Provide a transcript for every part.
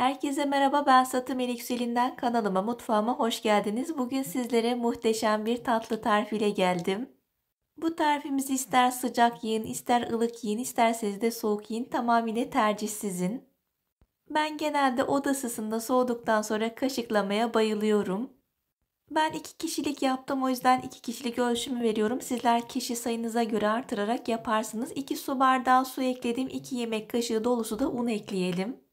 Herkese merhaba ben Satı Melik kanalıma mutfağıma hoş geldiniz. Bugün sizlere muhteşem bir tatlı tarifiyle geldim. Bu tarifimizi ister sıcak yiyin, ister ılık yiyin, isterseniz de soğuk yiyin tamamıyla tercih sizin. Ben genelde oda sısında soğuduktan sonra kaşıklamaya bayılıyorum. Ben iki kişilik yaptım o yüzden iki kişilik ölçümü veriyorum. Sizler kişi sayınıza göre artırarak yaparsınız. 2 su bardağı su ekledim. 2 yemek kaşığı dolusu da un ekleyelim.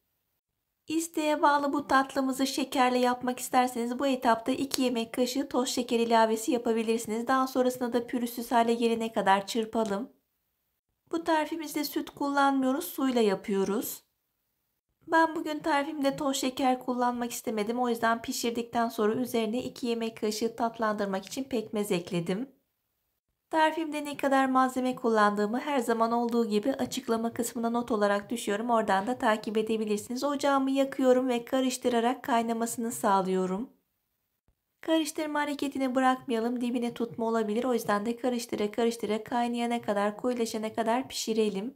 İsteğe bağlı bu tatlımızı şekerle yapmak isterseniz bu etapta 2 yemek kaşığı toz şeker ilavesi yapabilirsiniz. Daha sonrasında da pürüzsüz hale gelene kadar çırpalım. Bu tarifimizde süt kullanmıyoruz, suyla yapıyoruz. Ben bugün tarifimde toz şeker kullanmak istemedim. O yüzden pişirdikten sonra üzerine 2 yemek kaşığı tatlandırmak için pekmez ekledim. Tarifimde ne kadar malzeme kullandığımı her zaman olduğu gibi açıklama kısmına not olarak düşüyorum. Oradan da takip edebilirsiniz. Ocağımı yakıyorum ve karıştırarak kaynamasını sağlıyorum. Karıştırma hareketini bırakmayalım. Dibine tutma olabilir. O yüzden de karıştıra karıştıra kaynayana kadar koyulaşana kadar pişirelim.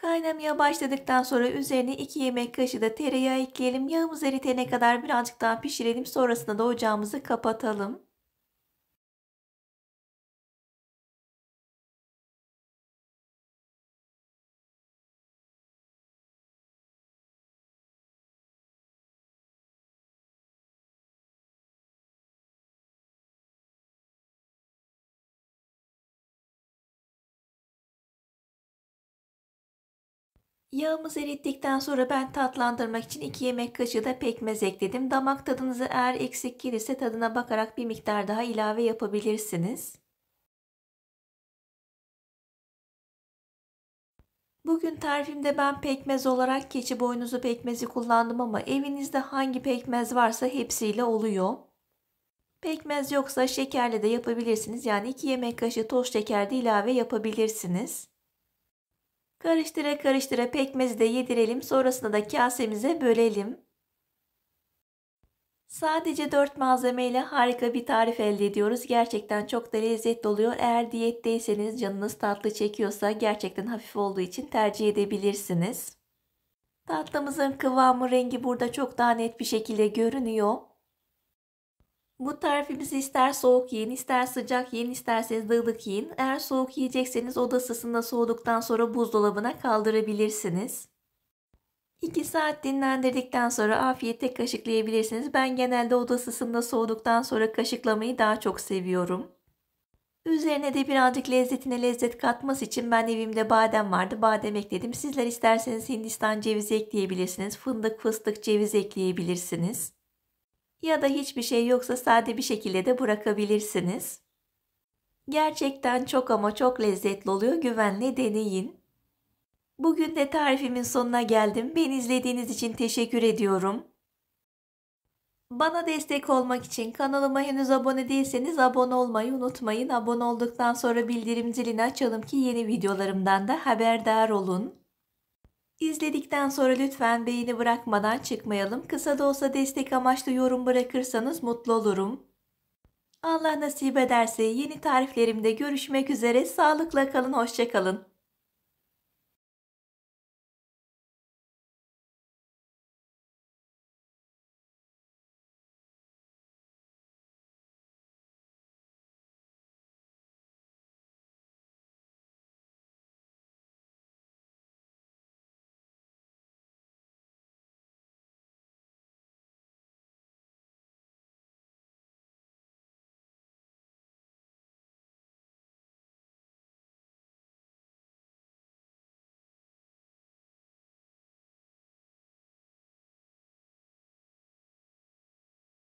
Kaynamaya başladıktan sonra üzerine 2 yemek kaşığı da tereyağı ekleyelim. Yağımız eritene kadar birazcık daha pişirelim. Sonrasında da ocağımızı kapatalım. Yağımız erittikten sonra ben tatlandırmak için 2 yemek kaşığı da pekmez ekledim. Damak tadınızı eğer eksik gelirse tadına bakarak bir miktar daha ilave yapabilirsiniz. Bugün tarifimde ben pekmez olarak keçi boynuzu pekmezi kullandım ama evinizde hangi pekmez varsa hepsiyle oluyor. Pekmez yoksa şekerle de yapabilirsiniz. Yani 2 yemek kaşığı toz şeker de ilave yapabilirsiniz. Karıştıra karıştıra pekmezi de yedirelim sonrasında da kasemize bölelim. Sadece 4 malzemeyle harika bir tarif elde ediyoruz. Gerçekten çok da lezzetli oluyor. Eğer diyetteyseniz canınız tatlı çekiyorsa gerçekten hafif olduğu için tercih edebilirsiniz. Tatlımızın kıvamı rengi burada çok daha net bir şekilde görünüyor. Bu tarifimizi ister soğuk yiyin, ister sıcak yiyin, isterseniz de ılık yiyin. Eğer soğuk yiyecekseniz oda ısısında soğuduktan sonra buzdolabına kaldırabilirsiniz. 2 saat dinlendirdikten sonra afiyetle kaşıklayabilirsiniz. Ben genelde oda ısısında soğuduktan sonra kaşıklamayı daha çok seviyorum. Üzerine de birazcık lezzetine lezzet katması için ben evimde badem vardı. Badem ekledim. Sizler isterseniz hindistan cevizi ekleyebilirsiniz. Fındık, fıstık, ceviz ekleyebilirsiniz ya da hiçbir şey yoksa sade bir şekilde de bırakabilirsiniz. Gerçekten çok ama çok lezzetli oluyor. Güvenle deneyin. Bugün de tarifimin sonuna geldim. Beni izlediğiniz için teşekkür ediyorum. Bana destek olmak için kanalıma henüz abone değilseniz abone olmayı unutmayın. Abone olduktan sonra bildirim zilini açalım ki yeni videolarımdan da haberdar olun. İzledikten sonra lütfen beğeni bırakmadan çıkmayalım. Kısa da olsa destek amaçlı yorum bırakırsanız mutlu olurum. Allah nasip ederse yeni tariflerimde görüşmek üzere. Sağlıkla kalın, hoşçakalın.